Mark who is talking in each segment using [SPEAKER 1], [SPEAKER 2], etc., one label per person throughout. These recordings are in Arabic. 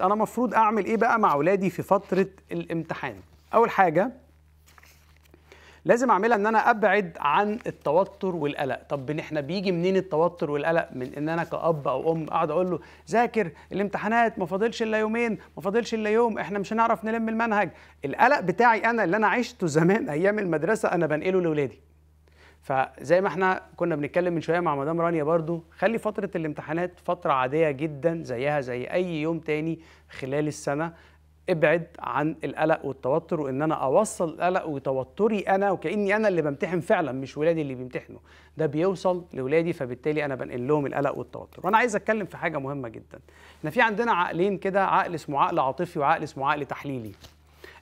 [SPEAKER 1] انا مفروض اعمل ايه بقى مع اولادي في فتره الامتحان اول حاجه لازم اعملها ان انا ابعد عن التوتر والقلق طب احنا بيجي منين التوتر والقلق من ان انا كاب او ام اقعد اقول له ذاكر الامتحانات ما فاضلش الا يومين ما فاضلش الا يوم احنا مش هنعرف نلم المنهج القلق بتاعي انا اللي انا عشته زمان ايام المدرسه انا بنقله لاولادي فزي ما احنا كنا بنتكلم من شويه مع مدام رانيا برضو خلي فتره الامتحانات فتره عاديه جدا زيها زي اي يوم تاني خلال السنه ابعد عن القلق والتوتر وان انا اوصل القلق وتوتري انا وكاني انا اللي بمتحن فعلا مش ولادي اللي بيمتحنوا ده بيوصل لولادي فبالتالي انا بنقل لهم القلق والتوتر وانا عايز اتكلم في حاجه مهمه جدا احنا في عندنا عقلين كده عقل اسمه عقل عاطفي وعقل اسمه عقل تحليلي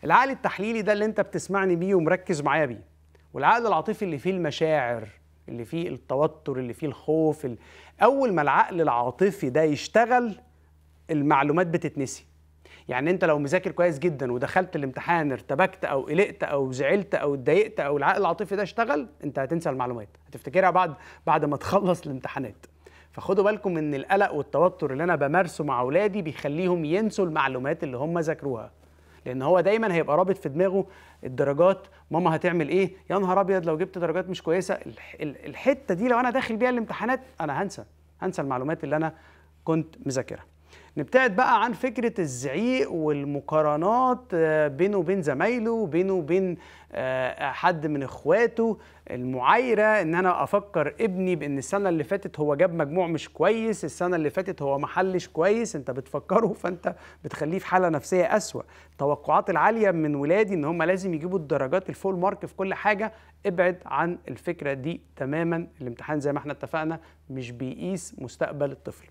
[SPEAKER 1] العقل التحليلي ده اللي انت بتسمعني بيه ومركز معايا بيه والعقل العاطفي اللي فيه المشاعر اللي فيه التوتر اللي فيه الخوف اللي اول ما العقل العاطفي ده يشتغل المعلومات بتتنسي يعني انت لو مذاكر كويس جدا ودخلت الامتحان ارتبكت او قلقت او زعلت او اتضايقت او العقل العاطفي ده اشتغل انت هتنسى المعلومات هتفتكرها بعد بعد ما تخلص الامتحانات فخدوا بالكم ان القلق والتوتر اللي انا بمارسه مع اولادي بيخليهم ينسوا المعلومات اللي هم ذاكروها لان هو دايما هيبقى رابط في دماغه الدرجات ماما هتعمل ايه يا نهار ابيض لو جبت درجات مش كويسه الحته دي لو انا داخل بيها الامتحانات انا هنسى هنسى المعلومات اللي انا كنت مذاكرها نبتعد بقى عن فكرة الزعيق والمقارنات آه، بينه وبين زمايله وبينه وبين آه، حد من اخواته المعايرة ان انا افكر ابني بان السنة اللي فاتت هو جاب مجموع مش كويس السنة اللي فاتت هو محلش كويس انت بتفكره فانت بتخليه في حالة نفسية اسوأ التوقعات العالية من ولادي ان هم لازم يجيبوا الدرجات الفول مارك في كل حاجة ابعد عن الفكرة دي تماما الامتحان زي ما احنا اتفقنا مش بيقيس مستقبل الطفل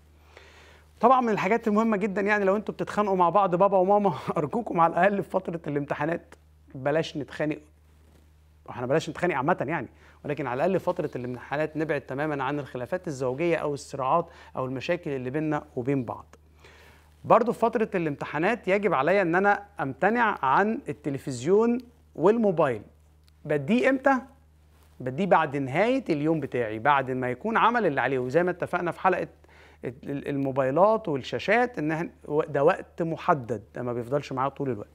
[SPEAKER 1] طبعا من الحاجات المهمه جدا يعني لو انتوا بتتخانقوا مع بعض بابا وماما ارجوكم على الاقل في فتره الامتحانات بلاش نتخانق احنا بلاش نتخانق عامه يعني ولكن على الاقل فتره الامتحانات نبعد تماما عن الخلافات الزوجيه او الصراعات او المشاكل اللي بيننا وبين بعض برضو في فتره الامتحانات يجب عليا ان انا امتنع عن التلفزيون والموبايل بديه امتى بديه بعد نهايه اليوم بتاعي بعد ما يكون عمل اللي عليه وزي ما اتفقنا في حلقه الموبايلات والشاشات ان ده وقت محدد ده ما بيفضلش معاه طول الوقت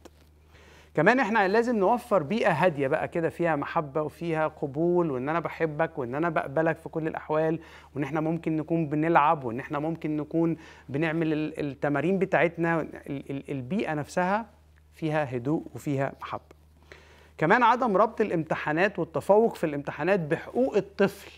[SPEAKER 1] كمان احنا لازم نوفر بيئه هاديه بقى كده فيها محبه وفيها قبول وان انا بحبك وان انا بقبلك في كل الاحوال وان احنا ممكن نكون بنلعب وان احنا ممكن نكون بنعمل التمارين بتاعتنا البيئه نفسها فيها هدوء وفيها محبه كمان عدم ربط الامتحانات والتفوق في الامتحانات بحقوق الطفل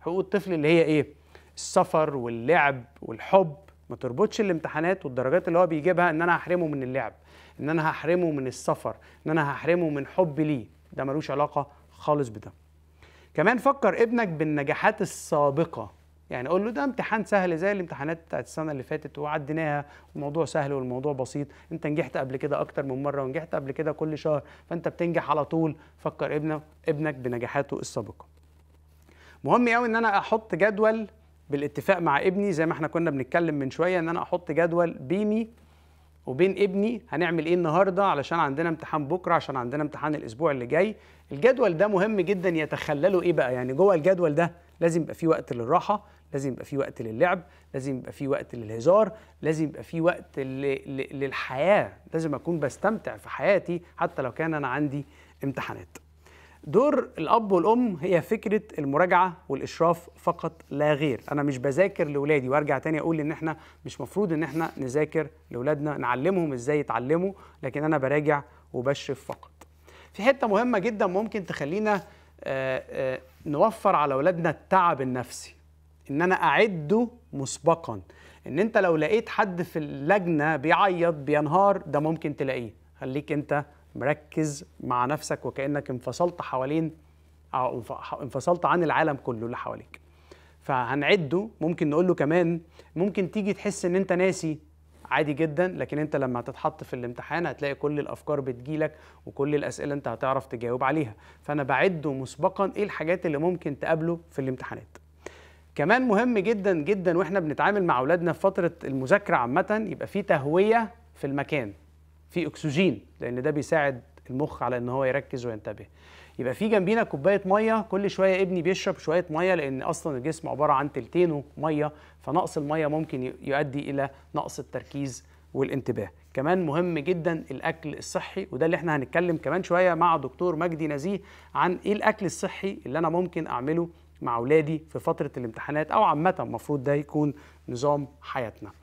[SPEAKER 1] حقوق الطفل اللي هي ايه السفر واللعب والحب ما تربطش الامتحانات والدرجات اللي هو بيجيبها ان انا هحرمه من اللعب ان انا هحرمه من السفر ان انا هحرمه من حب ليه ده ملوش علاقه خالص بده كمان فكر ابنك بالنجاحات السابقه يعني قول له ده امتحان سهل زي الامتحانات بتاعت السنه اللي فاتت وعديناها والموضوع سهل والموضوع بسيط انت نجحت قبل كده اكتر من مره ونجحت قبل كده كل شهر فانت بتنجح على طول فكر ابنك ابنك بنجاحاته السابقه مهم قوي ان انا احط جدول بالاتفاق مع ابني زي ما احنا كنا بنتكلم من شويه ان انا احط جدول بيني وبين ابني هنعمل ايه النهارده علشان عندنا امتحان بكره عشان عندنا امتحان الاسبوع اللي جاي الجدول ده مهم جدا يتخلله ايه بقى يعني جوه الجدول ده لازم يبقى في وقت للراحه لازم يبقى في وقت للعب لازم يبقى في وقت للهزار لازم يبقى في وقت للحياه لازم اكون بستمتع في حياتي حتى لو كان انا عندي امتحانات دور الاب والام هي فكره المراجعه والاشراف فقط لا غير انا مش بذاكر لاولادي وارجع تاني اقول ان احنا مش مفروض ان احنا نذاكر لاولادنا نعلمهم ازاي يتعلموا لكن انا براجع وبشرف فقط في حته مهمه جدا ممكن تخلينا آآ آه، آآ آه، نوفر على اولادنا التعب النفسي ان انا اعده مسبقا ان انت لو لقيت حد في اللجنه بيعيط بينهار ده ممكن تلاقيه خليك انت مركز مع نفسك وكانك انفصلت حوالين او انفصلت عن العالم كله اللي حواليك فهنعده ممكن نقول له كمان ممكن تيجي تحس ان انت ناسي عادي جدا لكن انت لما هتتحط في الامتحان هتلاقي كل الافكار بتجيلك وكل الاسئله انت هتعرف تجاوب عليها فانا بعده مسبقا ايه الحاجات اللي ممكن تقابله في الامتحانات كمان مهم جدا جدا واحنا بنتعامل مع اولادنا في فتره المذاكره عامه يبقى في تهويه في المكان في اكسجين لان ده بيساعد المخ على ان هو يركز وينتبه يبقى في جنبينا كوبايه ميه كل شويه ابني بيشرب شويه ميه لان اصلا الجسم عباره عن تلتينه ميه فنقص الميه ممكن يؤدي الى نقص التركيز والانتباه كمان مهم جدا الاكل الصحي وده اللي احنا هنتكلم كمان شويه مع دكتور مجدي نزيه عن ايه الاكل الصحي اللي انا ممكن اعمله مع اولادي في فتره الامتحانات او عامه المفروض ده يكون نظام حياتنا